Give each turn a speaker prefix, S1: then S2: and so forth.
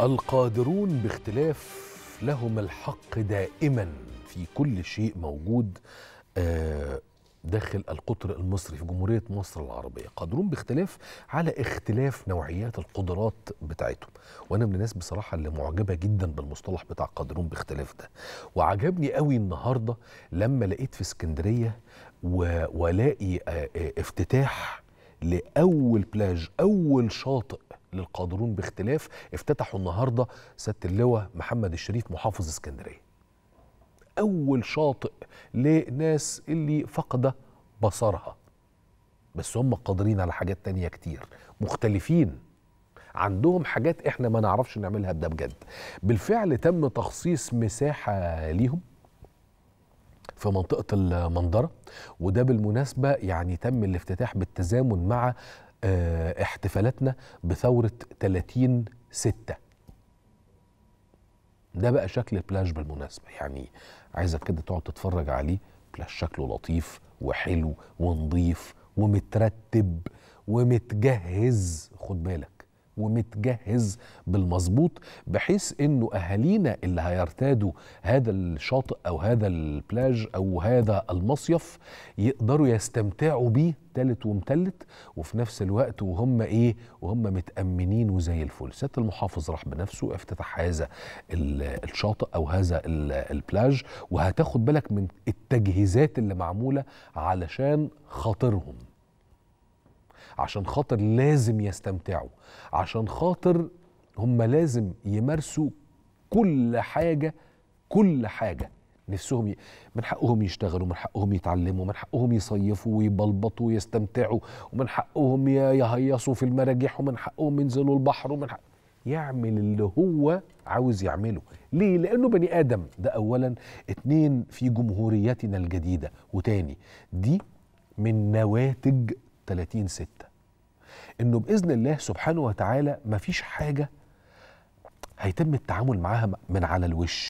S1: القادرون باختلاف لهم الحق دائما في كل شيء موجود آه، داخل القطر المصري في جمهورية مصر العربية قادرون باختلاف على اختلاف نوعيات القدرات بتاعتهم وأنا من الناس بصراحة اللي معجبة جدا بالمصطلح بتاع قادرون باختلاف ده وعجبني قوي النهاردة لما لقيت في اسكندرية والاقي آه، آه، افتتاح لاول بلاج اول شاطئ للقادرون باختلاف افتتحوا النهارده سياده اللواء محمد الشريف محافظ اسكندريه اول شاطئ لناس اللي فقد بصرها بس هم قادرين على حاجات تانية كتير مختلفين عندهم حاجات احنا ما نعرفش نعملها ده بجد بالفعل تم تخصيص مساحة ليهم في منطقه المنظره وده بالمناسبه يعني تم الافتتاح بالتزامن مع آه، احتفالاتنا بثوره 30 6 ده بقى شكل البلاش بالمناسبه يعني عايزك كده تقعد تتفرج عليه بلاش شكله لطيف وحلو ونظيف ومترتب ومتجهز خد بالك ومتجهز بالمظبوط بحيث انه اهالينا اللي هيرتادوا هذا الشاطئ او هذا البلاج او هذا المصيف يقدروا يستمتعوا بيه تالت ومتلت وفي نفس الوقت وهم ايه وهم متامنين وزي الفل سياده المحافظ راح بنفسه افتتح هذا الشاطئ او هذا البلاج وهتاخد بالك من التجهيزات اللي معموله علشان خاطرهم عشان خاطر لازم يستمتعوا عشان خاطر هم لازم يمارسوا كل حاجة كل حاجة نفسهم ي... من حقهم يشتغلوا من حقهم يتعلموا من حقهم يصيفوا ويبلبطوا ويستمتعوا ومن حقهم يهيصوا في المراجح ومن حقهم ينزلوا البحر ومن حق... يعمل اللي هو عاوز يعمله ليه؟ لأنه بني آدم ده أولا اتنين في جمهوريتنا الجديدة وتاني دي من نواتج 30 ستة انه باذن الله سبحانه وتعالى مفيش حاجه هيتم التعامل معاها من على الوش